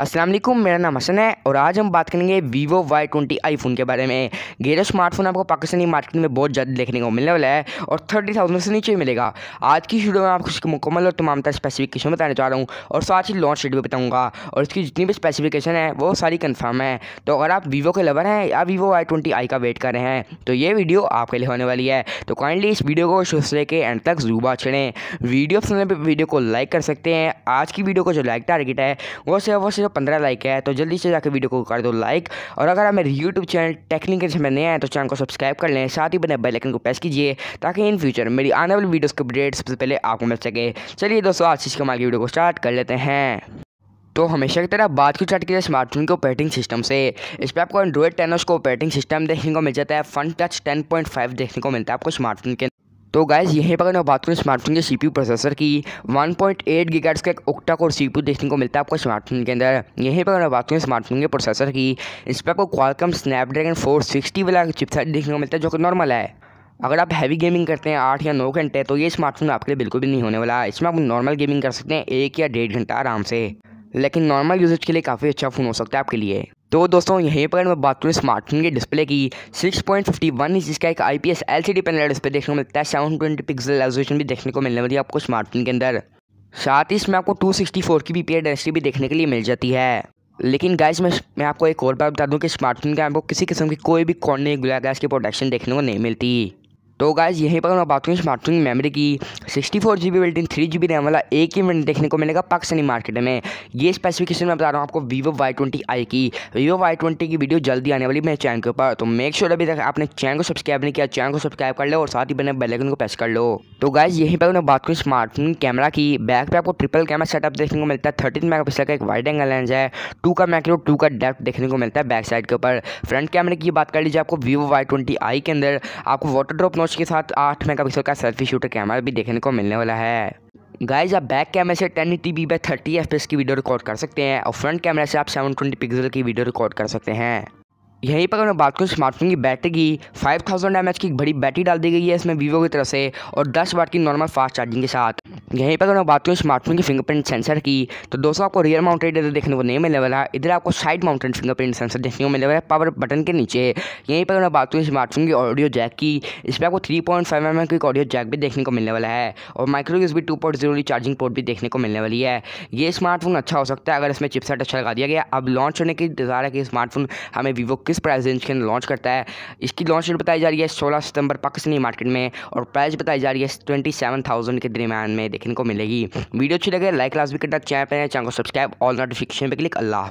असलम मेरा नाम हसन है और आज हम बात करेंगे वीवो वाई ट्वेंटी के बारे में गेरा स्मार्टफोन आपको पाकिस्तानी मार्केट में बहुत ज़्यादा देखने को मिलने वाला है और थर्टी थाउजेंड से नीचे मिलेगा आज की वीडियो में आपको इसकी मुकम्मल और तमाम तरह स्पेसिफिकेशन बताने चाह रहा हूँ और साथ ही लॉन्च डेट भी बताऊँगा और इसकी जितनी भी स्पेसिफिकेशन है वो सारी कन्फर्म है तो अगर आप वीवो के लवर हैं या वीवो आई ट्वेंटी आई का वेट कर रहे हैं तो ये वीडियो आपके लिए होने वाली है तो काइंडली इस वीडियो को शुरू से लेकर एंड तक जूबा छेड़ें वीडियो सुनने पर तो वीडियो को लाइक कर सकते हैं आज की वीडियो को जो लाइक टारगेट है वो सिर्फ वो सिर्फ पंद्रह लाइक है तो जल्दी से जाकर वीडियो को कर दो लाइक और अगर आप मेरे यूट्यूब चैनल टेक्निकल में नए हैं तो चैनल को सब्सक्राइब कर लें साथ ही बने बेलाइकन को प्रेस कीजिए ताकि इन फ्यूचर मेरी आने वाली वीडियोज़ के अपडेट सबसे पहले आपको मिल सके चलिए दोस्तों आज इस कमाल की वीडियो को स्टार्ट कर लेते हैं तो हमेशा की तरह बात की चाट की जाए स्मार्टफोन के ऑपरेटिंग सिस्टम से इस पर आपको एंड्रॉइड टेनोस को ऑपरेटिंग सिस्टम देखने को मिल जाता है फन टच 10.5 देखने को मिलता है आपको स्मार्टफोन के तो गाइज यहीं पर अगर मैं बात करूँ स्मार्टफोन के सीपीयू प्रोसेसर की 1.8 पॉइंट का एक ओक्टा कोर सीपीयू देखने को मिलता है आपको स्मार्टफोन के अंदर यहीं पर अगर मैं बात करूँ स्मार्टफोन के प्रोसेसर की इस पर आपको क्वालकम स्नैपड्रैगन फोर सिक्सटी वाला चिपसेट देखने को मिलता है जो कि नॉर्मल है अगर आप हैवी गेमिंग करते हैं आठ या नौ घंटे तो ये स्मार्टफोन आपके लिए बिल्कुल भी नहीं होने वाला इसमें आप नॉर्मल गेमिंग कर सकते हैं एक या डेढ़ घंटा आराम से लेकिन नॉर्मल यूजेज के लिए काफ़ी अच्छा फ़ोन हो सकता है आपके लिए तो दोस्तों यहीं पर मैं बात करूँ स्मार्टफोन के डिस्प्ले की 6.51 पॉइंट फिफ्टी वन इसका एक I P S L C D panel display देखने को मिलता है सेवन ट्वेंटी पिक्सल रेजोलेशन भी देखने को मिलने वाली है आपको स्मार्टफोन के अंदर साथ ही इसमें आपको टू सिक्सटी फोर की बी पी डेंसिटी भी देखने के लिए मिल जाती है लेकिन गैस मैं मैं आपको एक और बात बता दूँ कि स्मार्टफोन के आपको किसी किस्म की कोई भी कॉर्नर ग्ला गैस की प्रोटेक्शन देखने को नहीं मिलती तो गाइज यहीं पर मैं बात करूँ स्मार्टफोन मेमोरी की sixty four G B built three G B RAM वाला एक ही मिनट देखने को मिलेगा पाकिस्तानी मार्केट में ये स्पेसिफिकेशन मैं बता रहा हूँ आपको वीवो वाई ट्वेंटी आई की वीवो वाई ट्वेंटी की वीडियो जल्दी आने वाली मेरे चैनल के ऊपर तो मेक श्योर अभी तक आपने चैनल को सब्सक्राइब नहीं किया चैनल को सब्सक्राइब कर लो और साथ ही बने बेलाइकन को प्रेस कर लो तो गाइज यहीं पर मैं बात करूँ स्मार्टफोन कैमरा की बैक पर आपको ट्रिपल कैमरा सेटअप देखने को मिलता है थर्टीन मेगा पिक्सल का एक वाइड एंगल लेंस है टू का मैक्रो टू का डेप्थ देखने को मिलता है बैक साइड के ऊपर फ्रंट कैमरे की बात कर लीजिए आपको वीवो वाई ट्वेंटी आई के अंदर आपको वाटर ड्रॉप नोच के साथ आठ मेगापिक्सल का सेल्फी शूटर कैमरा भी देखने को मिलने वाला है गाइज आप बैक कैमरे से ten T B by thirty F की वीडियो रिकॉर्ड कर सकते हैं और फ्रंट कैमरे से आप सेवन ट्वेंटी पिक्सल की वीडियो रिकॉर्ड कर सकते हैं यहीं पर अगर मैं बात करूँ स्मार्टफोन की बैटरी की 5000 थाउजेंड की बड़ी बैटरी डाल दी गई है इसमें वीवो की तरफ से और 10 वाट की नॉर्मल फास्ट चार्जिंग के साथ यहीं पर अगर मैं बात करूँ स्मार्टफोन की फिंगरप्रिंट सेंसर की तो दोस्तों आपको रियर माउंटेड इधर देखने को नहीं मिलने वाला है इधर आपको साइड माउंटेड फिंगरप्रिंट सेंसर देखने को मिलने वाला है पावर बटन के नीचे यहीं पर अगर मैं बात करूँ स्मार्टफोन की ऑडियो जैक की इस पर आपको three point five M M की ऑडियो जैक भी देखने को मिलने वाला है और माइक्रो यूज भी two point zero charging port भी देखने को मिलने वाली है ये स्मार्टफोन अच्छा हो सकता है अगर इसमें चिपसेट अच्छा लगा दिया गया अब लॉन्च होने की इंतजार है कि स्मार्टफोन हमें वीवो किस प्राइस रेंज के अंदर लॉन्च करता है इसकी लॉन्च डेट बताई जा रही है सोलह सितंबर पाकिस्तानी मार्केट में और प्राइस बताई जा रही है ट्वेंटी सेवन थाउजेंड के दरमियान में देखें देखने को मिलेगी वीडियो अच्छी लगे लाइक लास्ट भी करना चैनल चैनल को सब्सक्राइब ऑल नोटिफिकेशन पर क्लिक अल्लाह